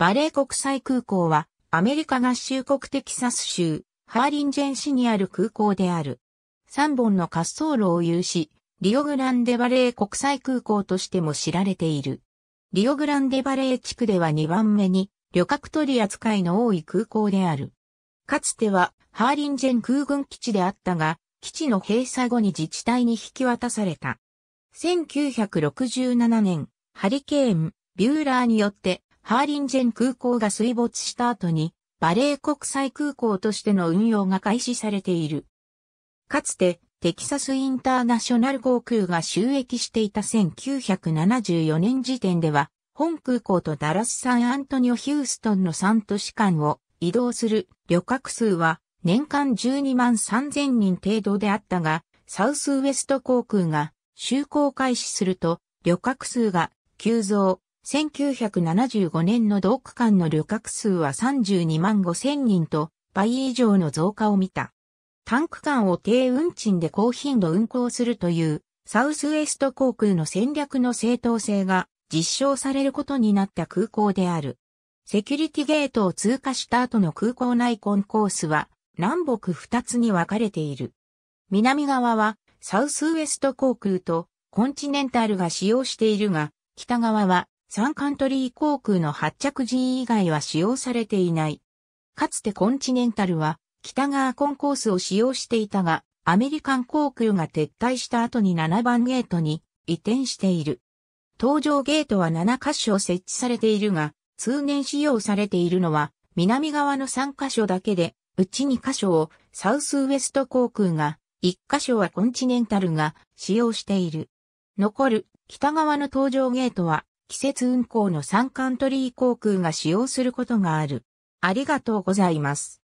バレー国際空港は、アメリカ合衆国テキサス州、ハーリンジェン市にある空港である。3本の滑走路を有し、リオグランデバレー国際空港としても知られている。リオグランデバレー地区では2番目に旅客取り扱いの多い空港である。かつてはハーリンジェン空軍基地であったが、基地の閉鎖後に自治体に引き渡された。1967年、ハリケーン、ビューラーによってハーリンジェン空港が水没した後に、バレー国際空港としての運用が開始されている。かつて、テキサスインターナショナル航空が収益していた1974年時点では、本空港とダラス・サン・アントニオ・ヒューストンの3都市間を移動する旅客数は年間12万3000人程度であったが、サウスウエスト航空が就航開始すると旅客数が急増、1975年の同区間の旅客数は32万5千人と倍以上の増加を見た。単区間を低運賃で高頻度運行するというサウスウエスト航空の戦略の正当性が実証されることになった空港である。セキュリティゲートを通過した後の空港内コンコースは南北2つに分かれている。南側はサウスウエスト航空とコンチネンタルが使用しているが、北側はサンカントリー航空の発着陣以外は使用されていない。かつてコンチネンタルは北側コンコースを使用していたが、アメリカン航空が撤退した後に7番ゲートに移転している。搭乗ゲートは7箇所設置されているが、通年使用されているのは南側の3箇所だけで、うち2箇所をサウスウエスト航空が、1箇所はコンチネンタルが使用している。残る北側の搭乗ゲートは季節運行の3カントリー航空が使用することがある。ありがとうございます。